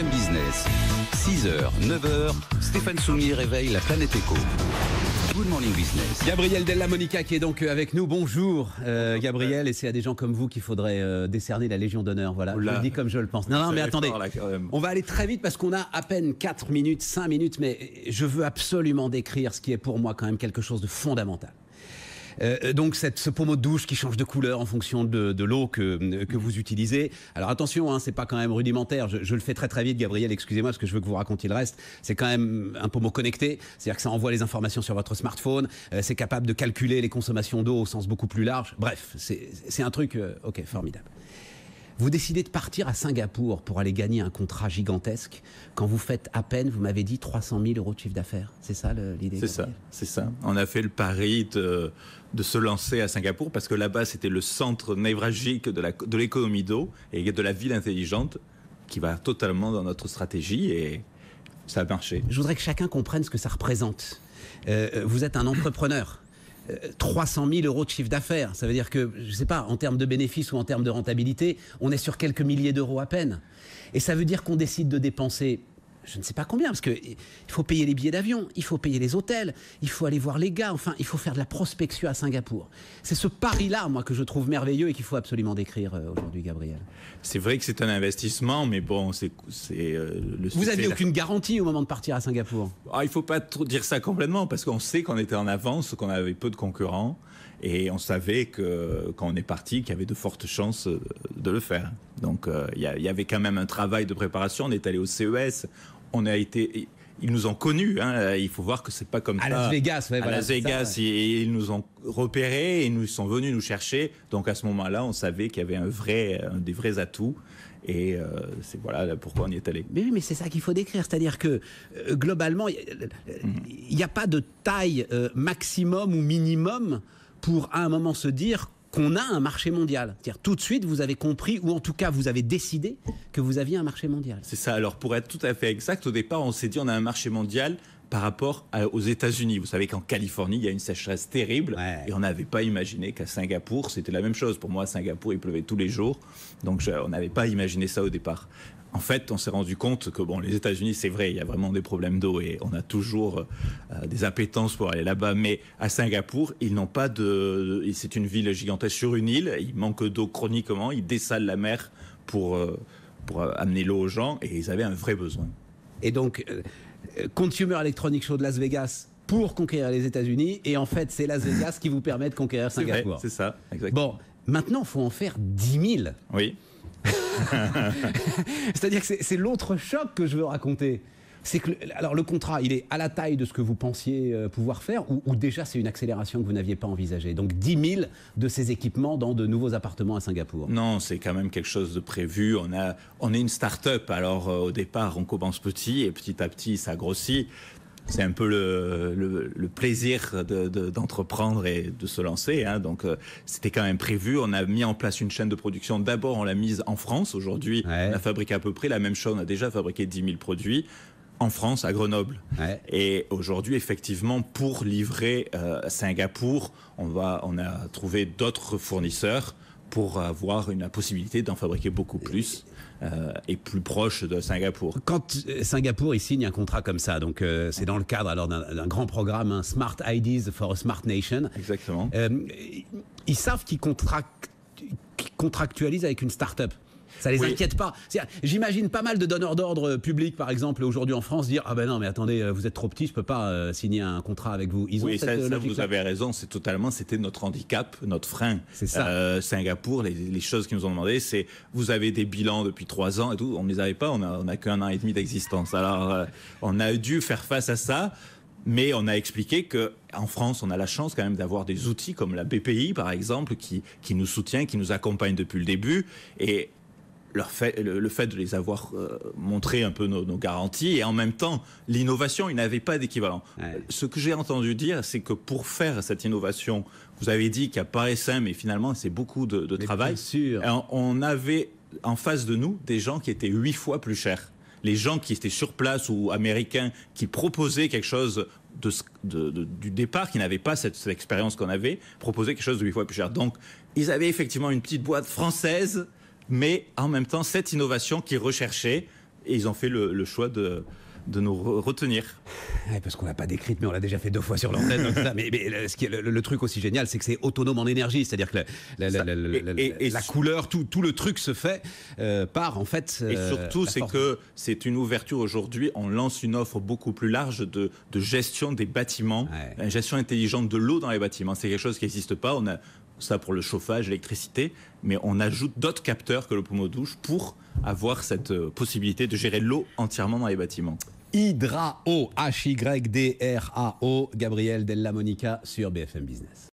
Business. 6h, 9h, Stéphane Soumier réveille la planète éco. Good morning business. Gabriel Della Monica qui est donc euh, avec nous. Bonjour, euh, Gabriel. Et c'est à des gens comme vous qu'il faudrait euh, décerner la Légion d'honneur. Voilà, je le dis comme je le pense. Non, non, mais attendez. on va aller très vite parce qu'on a à peine 4 minutes, 5 minutes, mais je veux absolument décrire ce qui est pour moi quand même quelque chose de fondamental. Euh, euh, donc cette, ce pommeau de douche qui change de couleur en fonction de, l'eau euh, que, vous utilisez. Alors attention, hein, c'est pas quand même rudimentaire. Je, le fais très très vite, Gabriel. Excusez-moi parce que je veux que vous racontiez le reste. C'est quand même un pommeau connecté, c'est-à-dire que ça envoie les informations sur votre smartphone. c'est capable de calculer les consommations d'eau au sens beaucoup plus large. Bref, c'est un truc, ok, formidable. Vous décidez de partir à Singapour pour aller gagner un contrat gigantesque. Quand vous faites à peine, vous m'avez dit 300 000 euros de chiffre d'affaires. C'est ça l'idée C'est ça, c'est ça. On a fait le pari de, se lancer à Singapour parce que là-bas, c'était le centre névralgique de l'économie d'eau et de la ville intelligente qui va totalement dans notre stratégie et ça a marché. Je voudrais que chacun comprenne ce que ça représente. Euh, euh, vous êtes un entrepreneur 300 000 euros de chiffre d'affaires. Ça veut dire que, je ne sais pas, en termes de bénéfices ou en termes de rentabilité, on est sur quelques milliers d'euros à peine. Et ça veut dire qu'on décide de dépenser je ne sais pas combien, parce qu'il faut payer les billets d'avion, il faut payer les hôtels, il faut aller voir les gars, enfin, il faut faire de la prospection à Singapour. C'est ce pari-là, moi, que je trouve merveilleux et qu'il faut absolument décrire euh, aujourd'hui, Gabriel. C'est vrai que c'est un investissement, mais bon, c'est euh, le Vous n'aviez aucune garantie au moment de partir à Singapour ah, Il ne faut pas trop dire ça complètement, parce qu'on sait qu'on était en avance, qu'on avait peu de concurrents, et on savait que quand on est parti, qu'il y avait de fortes chances euh, de le faire. Donc, il y avait quand même un travail de préparation. On est allé au CES, on a été ils nous ont connus. Hein. Il faut voir que c'est pas comme à Las Vegas, à Las Vegas, ils, nous ont repérés, ils nous sont venus nous chercher. Donc à ce moment-là, on savait qu'il y avait un vrai, des vrais atouts. Et euh, c'est voilà pourquoi on y est allé. Mais oui, mais c'est ça qu'il faut décrire, c'est-à-dire que euh, globalement, il n'y mm. a, pas de taille euh, maximum ou minimum pour à un moment se dire qu'on a un marché mondial. tout de suite, vous avez compris, ou en tout cas, vous avez décidé que vous aviez un marché mondial. C'est ça. Alors pour être tout à fait exact, au départ, on s'est dit on a un marché mondial par rapport aux États-Unis. Vous savez qu'en Californie, il y a une sécheresse terrible et on n'avait pas imaginé qu'à Singapour, c'était la même chose. Pour moi, à Singapour, il pleuvait tous les jours, donc on n'avait pas imaginé ça au départ en fait, on s'est rendu compte que bon, les États-Unis, c'est vrai, il y a vraiment des problèmes d'eau et on a toujours euh, euh, des appétences pour aller là-bas. Mais à Singapour, ils n'ont pas de. C'est une ville gigantesque sur une île. Il manque d'eau chroniquement. Ils dessalent la mer pour euh, pour amener l'eau aux gens et ils avaient un vrai besoin. Et donc, Consumer Electronics Show de Las Vegas, pour conquérir les États-Unis. Et en fait, c'est Las Vegas qui vous permet de conquérir Singapour. C'est ça, exactement. Bon, maintenant, il faut en faire 10 000. Oui. C'est-à-dire que c'est l'autre choc que je veux raconter. C'est que alors le contrat, il est à la taille de ce que vous pensiez euh, pouvoir faire ou, déjà c'est une accélération que vous n'aviez pas envisagée. Donc 10 000 de ces équipements dans de nouveaux appartements à Singapour. Non, c'est quand même quelque chose de prévu. On a on est une start-up. Alors euh, au départ, on commence petit et petit à petit ça grossit c'est un peu le, plaisir d'entreprendre et de se lancer. Hein. Donc, euh, c'était quand même prévu. On a mis en place une chaîne de production. D'abord, on l'a mise en France. Aujourd'hui, on a fabriqué à peu près la même chose. On a déjà fabriqué 10 000 produits en France, à Grenoble. Et aujourd'hui, effectivement, pour livrer euh, Singapour, on a trouvé d'autres fournisseurs pour avoir une possibilité d'en fabriquer beaucoup plus euh, et plus proche de Singapour. Quand euh, Singapour, il signe un contrat comme ça, donc euh, c'est dans le cadre alors d'un grand programme, hein, Smart IDs for a Smart Nation. Exactement. ils savent qu'ils contractualisent avec une start-up. Ça les inquiète pas. J'imagine pas mal de donneurs d'ordre euh, publics, par exemple, aujourd'hui en France, dire Ah ben non, mais attendez, euh, vous êtes trop petit, je peux pas euh, signer un contrat avec vous. oui, ça, vous avez raison, c'est totalement, c'était notre handicap, notre frein. C'est ça. Singapour, les, choses qu'ils nous ont demandé, c'est Vous avez des bilans depuis trois ans et tout, on ne les avait pas, on n'a a qu'un an et demi d'existence. Alors, on a dû faire face à ça. Mais on a expliqué que en France, on a la chance quand même d'avoir des outils comme la BPI, par exemple, qui, qui nous soutient, qui nous accompagne depuis le début. Et leur fait, le, fait de les avoir euh, montré un peu nos, garanties et en même temps l'innovation, il n'avait pas d'équivalent. Ce que j'ai entendu dire, c'est que pour faire cette innovation, vous avez dit qu'à Paris mais finalement c'est beaucoup de, travail. On, avait en face de nous des gens qui étaient huit fois plus chers. Les gens qui étaient sur place ou américains qui proposaient quelque chose de, du départ, qui n'avaient pas cette, cette expérience qu'on avait, proposaient quelque chose de huit fois plus cher. Donc, ils avaient effectivement une petite boîte française mais en même temps cette innovation qu'ils recherchaient. Et ils ont fait le, choix de, de nous retenir. parce qu'on n'a pas d'écrite, mais on l'a déjà fait deux fois sur l'antenne. mais, euh, ce qui est le, truc aussi génial, c'est que c'est autonome en énergie. C'est-à-dire que la, et, la couleur, tout, tout, le truc se fait euh, par, en fait. et euh, surtout, c'est que c'est une ouverture aujourd'hui. On lance une offre beaucoup plus large de, de gestion des bâtiments, gestion intelligente de l'eau dans les bâtiments. C'est quelque chose qui n'existe pas. On a, ça pour le chauffage, l'électricité, mais on ajoute d'autres capteurs que le pommeau douche pour avoir cette euh, possibilité de gérer l'eau entièrement dans les bâtiments. Hydrao, H-Y-D-R-A-O, Gabriel Della Monica sur BFM Business.